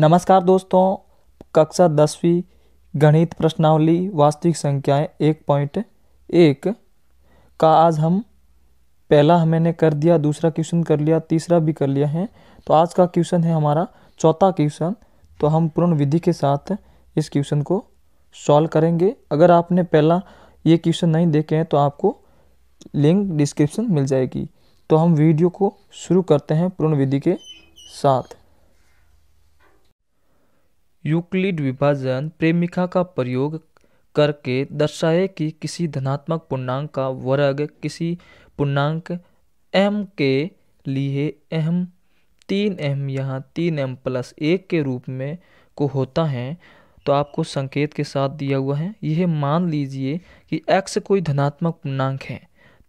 नमस्कार दोस्तों कक्षा दसवीं गणित प्रश्नावली वास्तविक संख्याएं एक पॉइंट एक का आज हम पहला हमने कर दिया दूसरा क्वेश्चन कर लिया तीसरा भी कर लिया है तो आज का क्वेश्चन है हमारा चौथा क्वेश्चन तो हम पूर्ण विधि के साथ इस क्वेश्चन को सॉल्व करेंगे अगर आपने पहला ये क्वेश्चन नहीं देखे हैं तो आपको लिंक डिस्क्रिप्शन मिल जाएगी तो हम वीडियो को शुरू करते हैं पूर्ण विधि के साथ यूक्लिड विभाजन प्रेमिका का प्रयोग करके दर्शाए कि किसी धनात्मक पूर्णांक का वर्ग किसी पूर्णांक एम के लिए एम तीन एम यहाँ तीन एम प्लस एक के रूप में को होता है तो आपको संकेत के साथ दिया हुआ है यह मान लीजिए कि एक्स कोई धनात्मक पूर्णांक है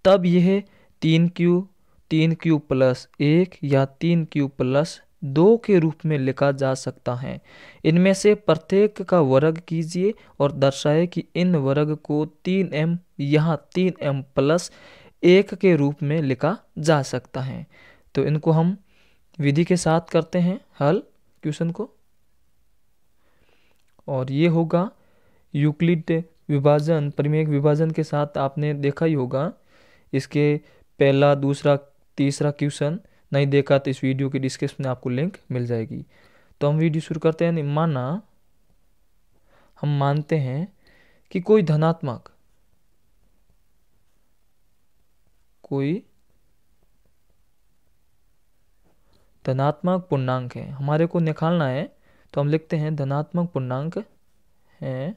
तब यह तीन क्यू तीन क्यू प्लस एक या तीन क्यू प्लस दो के रूप में लिखा जा सकता है इनमें से प्रत्येक का वर्ग कीजिए और दर्शाए कि इन वर्ग को तीन एम यहाँ तीन एम प्लस एक के रूप में लिखा जा सकता है तो इनको हम विधि के साथ करते हैं हल क्वेश्चन को और ये होगा यूक्लिड विभाजन प्रमेय विभाजन के साथ आपने देखा ही होगा इसके पहला दूसरा तीसरा क्वेश्चन नहीं देखा तो इस वीडियो के डिस्क्रिप्शन में आपको लिंक मिल जाएगी तो हम वीडियो शुरू करते हैं माना हम मानते हैं कि कोई धनात्मक कोई धनात्मक पूर्णांक है हमारे को निकालना है तो हम लिखते हैं धनात्मक पूर्णांक है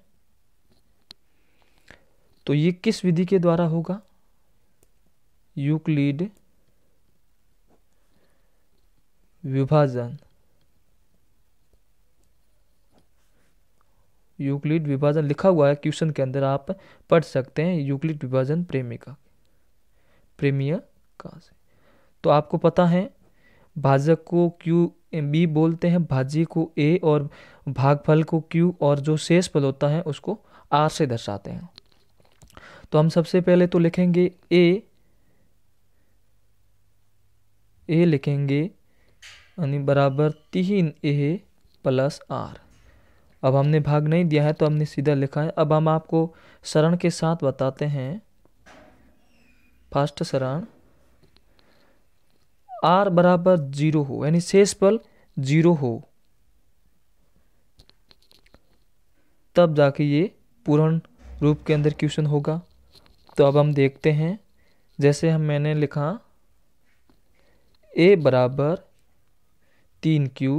तो ये किस विधि के द्वारा होगा यूक्लिड विभाजन यूक्लिड विभाजन लिखा हुआ है क्वेश्चन के अंदर आप पढ़ सकते हैं यूक्लिड विभाजन प्रेमिका प्रेमिया का से तो आपको पता है भाजक को क्यू बी बोलते हैं भाज्य को ए और भागफल को क्यू और जो शेष फल होता है उसको आर से दर्शाते हैं तो हम सबसे पहले तो लिखेंगे ए ए लिखेंगे यानी बराबर तीन ए प्लस आर अब हमने भाग नहीं दिया है तो हमने सीधा लिखा है अब हम आपको शरण के साथ बताते हैं फर्स्ट शरण आर बराबर जीरो हो यानी शेष पल जीरो हो तब जाके ये पूर्ण रूप के अंदर क्वेश्चन होगा तो अब हम देखते हैं जैसे हम मैंने लिखा ए बराबर तीन क्यू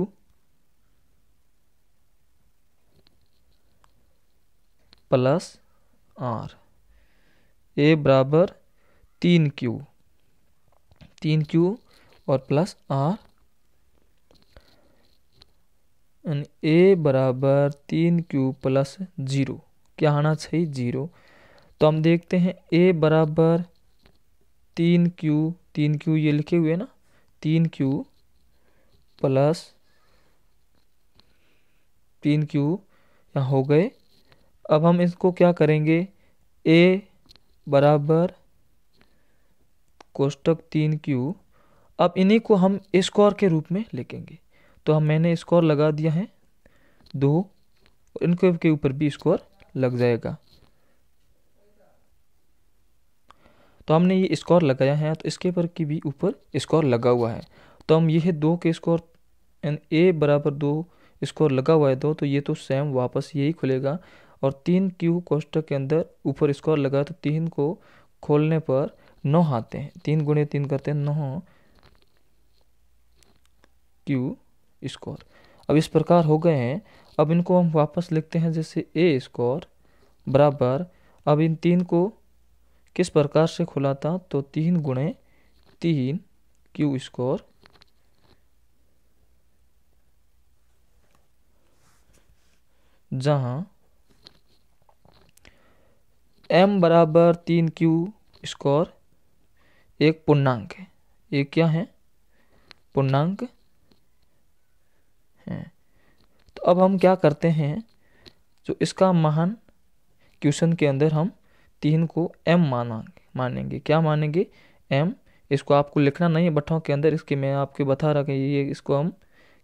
प्लस आर ए बराबर तीन क्यू तीन क्यू और प्लस आर ए बराबर तीन क्यू प्लस जीरो क्या आना चाहिए जीरो तो हम देखते हैं ए बराबर तीन क्यू तीन क्यू ये लिखे हुए ना तीन क्यू प्लस तीन क्यू यहाँ हो गए अब हम इसको क्या करेंगे ए बराबर कोष्टक तीन क्यू अब इन्हीं को हम स्कोर के रूप में लिखेंगे तो हम मैंने स्कोर लगा दिया है दो इनके के ऊपर भी स्कोर लग जाएगा तो हमने ये स्कोर लगाया है तो इसके पर की भी ऊपर स्कोर लगा हुआ है तो हम यह दो के स्कोर एंड ए बराबर दो स्कोर लगा हुआ है दो तो ये तो सेम वापस यही खुलेगा और तीन क्यू कोष्टक के अंदर ऊपर स्कोर लगा तो तीन को खोलने पर नौ आते हैं तीन गुणे तीन करते हैं नौ क्यू स्कोर अब इस प्रकार हो गए हैं अब इनको हम वापस लिखते हैं जैसे ए स्कोर बराबर अब इन तीन को किस प्रकार से खुला था तो तीन गुणे तीन क्यू स्कोर जहाँ m बराबर तीन क्यू स्कोर एक पूर्णांक है ये क्या है पूर्णांक है तो अब हम क्या करते हैं जो इसका महान क्वेश्चन के अंदर हम तीन को m माना मानेंगे क्या मानेंगे m इसको आपको लिखना नहीं है बठाव के अंदर इसके मैं आपके बता रहा कि ये इसको हम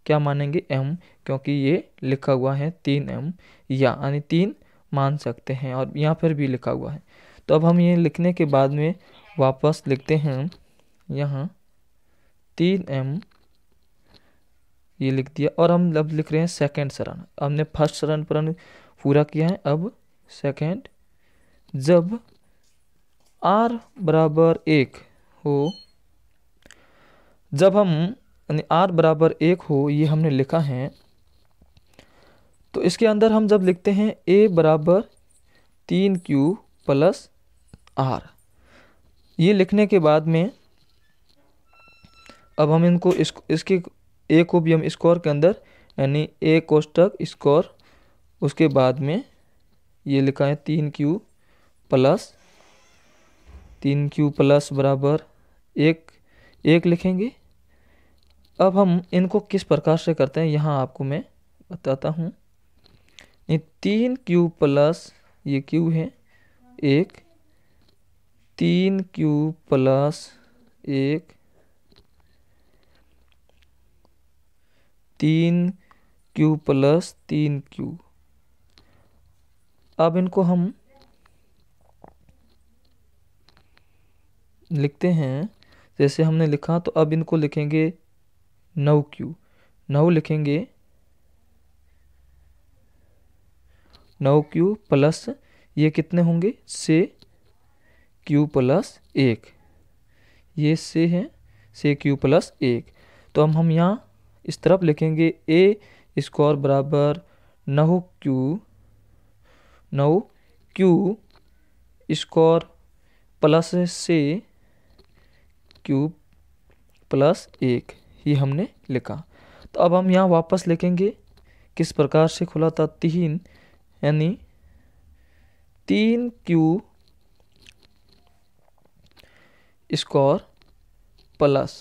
क्या मानेंगे एम क्योंकि ये लिखा हुआ है तीन एम या यानी तीन मान सकते हैं और यहाँ पर भी लिखा हुआ है तो अब हम ये लिखने के बाद में वापस लिखते हैं यहाँ तीन एम ये लिख दिया और हम अब लिख रहे हैं सेकेंड शरण हमने फर्स्ट शरण पर पूरा किया है अब सेकेंड जब आर बराबर एक हो जब हम यानी आर बराबर एक हो ये हमने लिखा है तो इसके अंदर हम जब लिखते हैं ए बराबर तीन क्यू प्लस आर ये लिखने के बाद में अब हम इनको इस इसके ए को भी हम स्कोर के अंदर यानी ए कोष्टक स्कोर उसके बाद में ये लिखा है तीन क्यू प्लस तीन क्यू प्लस बराबर एक एक लिखेंगे अब हम इनको किस प्रकार से करते हैं यहाँ आपको मैं बताता हूँ ये तीन क्यू प्लस ये क्यू है एक तीन क्यू प्लस एक तीन क्यू प्लस तीन क्यू अब इनको हम लिखते हैं जैसे हमने लिखा तो अब इनको लिखेंगे नौ क्यू नौ लिखेंगे नौ क्यू प्लस ये कितने होंगे से क्यू प्लस एक ये से हैं से क्यू प्लस एक तो हम हम यहाँ इस तरफ लिखेंगे ए स्क्वायर बराबर नौ क्यू नौ क्यू स्क्वायर प्लस से क्यू प्लस एक ही हमने लिखा तो अब हम यहाँ वापस लिखेंगे किस प्रकार से खुला था तीन यानी तीन क्यू स्कोर प्लस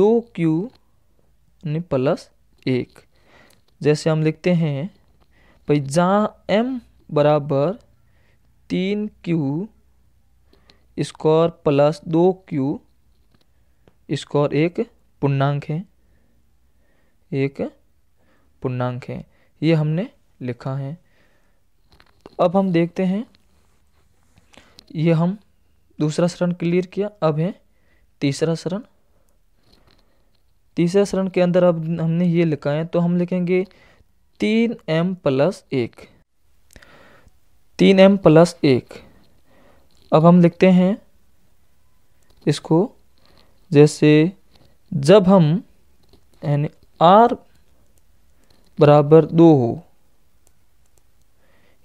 दो क्यू यानी प्लस एक जैसे हम लिखते हैं भाई जहाँ एम बराबर तीन क्यू स्क्वायर प्लस दो क्यू स्क्वायर एक पूर्णांक है एक पूर्णांक है ये हमने लिखा है अब हम देखते हैं ये हम दूसरा शरण क्लियर किया अब है तीसरा शरण तीसरा शरण के अंदर अब हमने ये लिखा है तो हम लिखेंगे तीन एम प्लस एक तीन एम प्लस एक अब हम लिखते हैं इसको जैसे जब हम यानी आर बराबर दो हो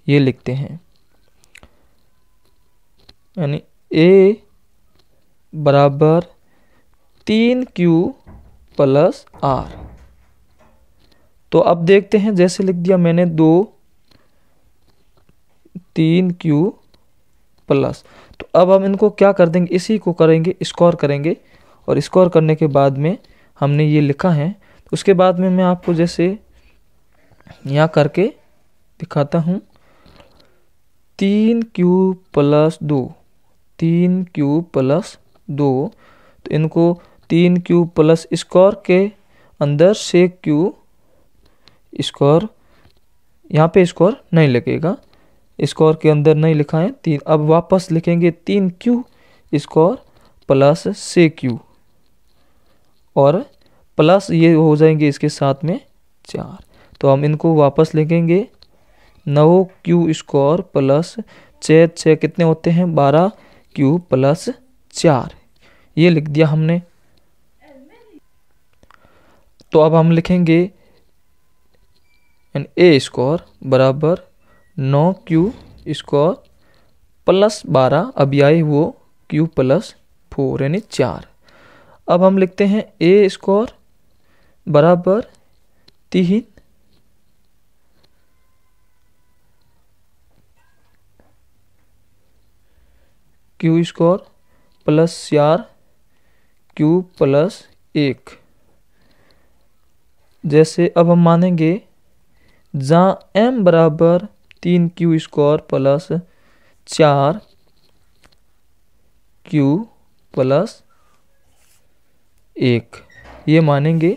ये लिखते हैं यानी ए बराबर तीन क्यू प्लस आर तो अब देखते हैं जैसे लिख दिया मैंने दो तीन क्यू प्लस तो अब हम इनको क्या कर देंगे इसी को करेंगे स्कोर करेंगे और स्कोर करने के बाद में हमने ये लिखा है तो उसके बाद में मैं आपको जैसे यहाँ करके दिखाता हूँ तीन क्यू प्लस दो तीन क्यू प्लस दो तो इनको तीन क्यू प्लस स्क्वायर के अंदर से क्यू स्क्वायर यहाँ पे स्क्वायर नहीं लगेगा स्क्वायर के अंदर नहीं लिखा है तीन अब वापस लिखेंगे तीन क्यू स्क्वायर प्लस से क्यू और प्लस ये हो जाएंगे इसके साथ में चार तो हम इनको वापस लिखेंगे नौ क्यू स्क्वायर प्लस छः छः कितने होते हैं बारह क्यू प्लस चार ये लिख दिया हमने तो अब हम लिखेंगे ए स्क्वायर बराबर नौ क्यू स्क्वायर प्लस बारह अब आई वो क्यू प्लस फोर यानी चार अब हम लिखते हैं ए स्क्वायर बराबर तीन क्यू स्क्वायर प्लस चार क्यू प्लस एक जैसे अब हम मानेंगे जहाँ एम बराबर तीन क्यू स्क्वायर प्लस चार क्यू प्लस एक ये मानेंगे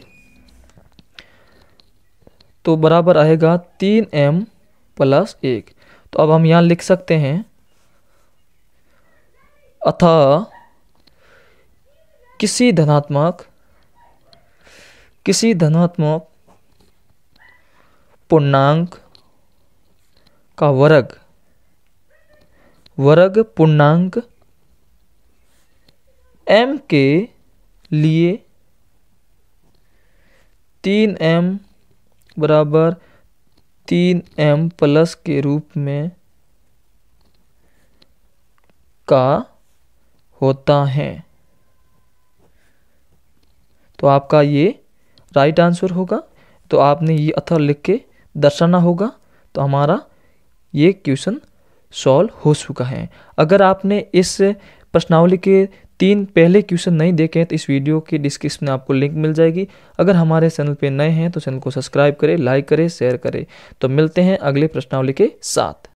तो बराबर आएगा तीन एम प्लस एक तो अब हम यहाँ लिख सकते हैं अथा किसी धनात्मक किसी धनात्मक पूर्णांक का वर्ग वर्ग पूर्णांक एम के लिए तीन एम बराबर तीन एम प्लस के रूप में का होता है तो आपका ये राइट आंसर होगा तो आपने ये अथर लिख के दर्शाना होगा तो हमारा ये क्वेश्चन सॉल्व हो चुका है अगर आपने इस प्रश्नावली के तीन पहले क्वेश्चन नहीं देखे हैं तो इस वीडियो के डिस्क्रिप्शन में आपको लिंक मिल जाएगी अगर हमारे चैनल पे नए हैं तो चैनल को सब्सक्राइब करें लाइक करें शेयर करें तो मिलते हैं अगले प्रश्नावली के साथ